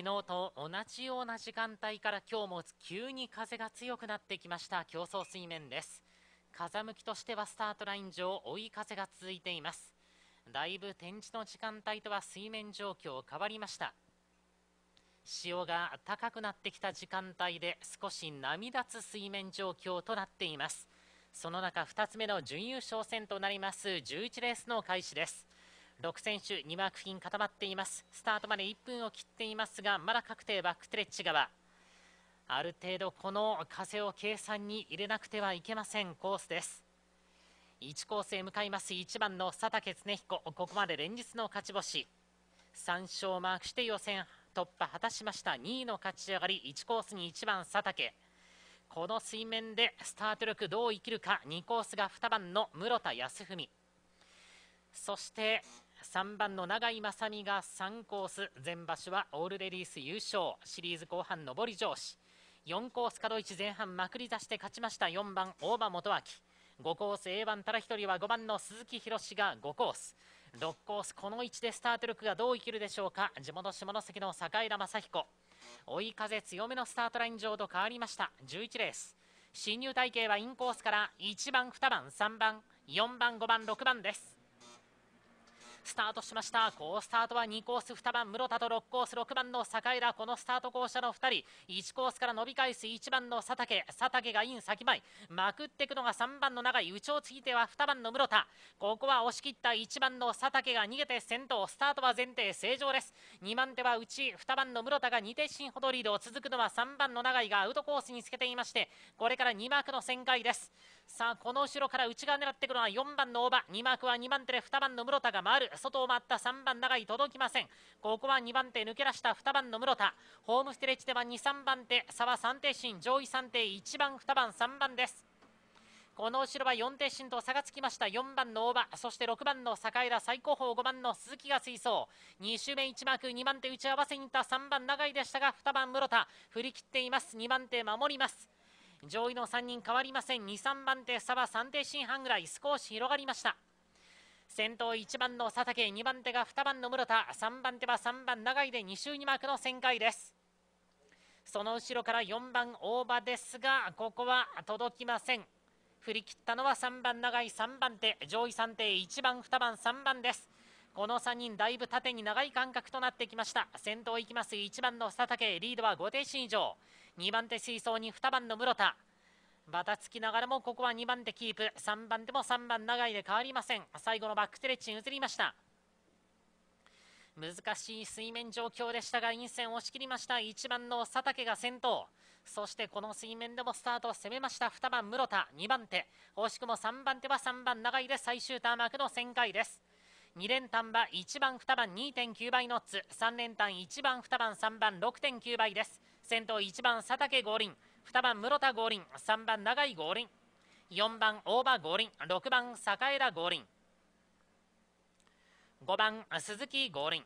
昨日と同じような時間帯から今日も急に風が強くなってきました競争水面です風向きとしてはスタートライン上追い風が続いていますだいぶ展示の時間帯とは水面状況変わりました潮が高くなってきた時間帯で少し波立つ水面状況となっていますその中2つ目の準優勝戦となります11レースの開始です6選手2マーク品固まっていますスタートまで1分を切っていますがまだ確定バックストレッチ側ある程度この風を計算に入れなくてはいけませんコースです1コースへ向かいます1番の佐竹恒彦ここまで連日の勝ち星3勝をマークして予選突破果たしました2位の勝ち上がり1コースに1番佐竹この水面でスタート力どう生きるか2コースが2番の室田康文そして3番の永井正美が3コース前場所はオールレディース優勝シリーズ後半上り上司4コース角市前半まくり出して勝ちました4番大場元明5コース a 番ただ1人は5番の鈴木宏が5コース6コースこの位置でスタート力がどう生きるでしょうか地元下関の坂枝正彦追い風強めのスタートライン上と変わりました11レース進入体系はインコースから1番2番3番4番5番6番ですタートしました好スタートは2コース2番室田と6コース6番の坂平このスタート校舎の2人1コースから伸び返す1番の佐竹佐竹がイン先前まくっていくのが3番の長井内をついては2番の室田ここは押し切った1番の佐竹が逃げて先頭スタートは前提正常です2番手は内2番の室田が2手進ほどリード続くのは3番の長井がアウトコースにつけていましてこれから2マークの旋回ですさあこの後ろから内側狙ってくるのは4番の大場2マークは2番手で2番の室田が回る外を回った3番長井届きませんここは2番手抜け出した2番の室田ホームステレッチでは2、3番手差は3手進上位3手1番、2番、3番ですこの後ろは4手進と差がつきました4番の大場そして6番の坂枝最高峰5番の鈴木が追走2周目1マーク2番手打ち合わせにいった3番長井でしたが2番室田振り切っています2番手守ります上位の3人変わりません2、3番手差は3手進半ぐらい少し広がりました先頭1番の佐竹2番手が2番の室田3番手は3番長井で2周2マークの旋回ですその後ろから4番大場ですがここは届きません振り切ったのは3番長井3番手上位3手1番2番3番ですこの3人だいぶ縦に長い間隔となってきました先頭いきます1番の佐竹リードは5手進以上2番手水槽に2番の室田ばたつきながらもここは2番手キープ3番手も3番長いで変わりません最後のバックテレッチに移りました難しい水面状況でしたが陰線押し切りました1番の佐竹が先頭そしてこの水面でもスタートを攻めました2番室田2番手惜しくも3番手は3番長井で最終ターンクの旋回です2連単は1番2番2.9倍ノッツ3連単1番2番3番6.9倍です先頭1番佐竹五輪2番室田五輪3番永井五輪4番大場五輪6番栄田五輪5番鈴木五輪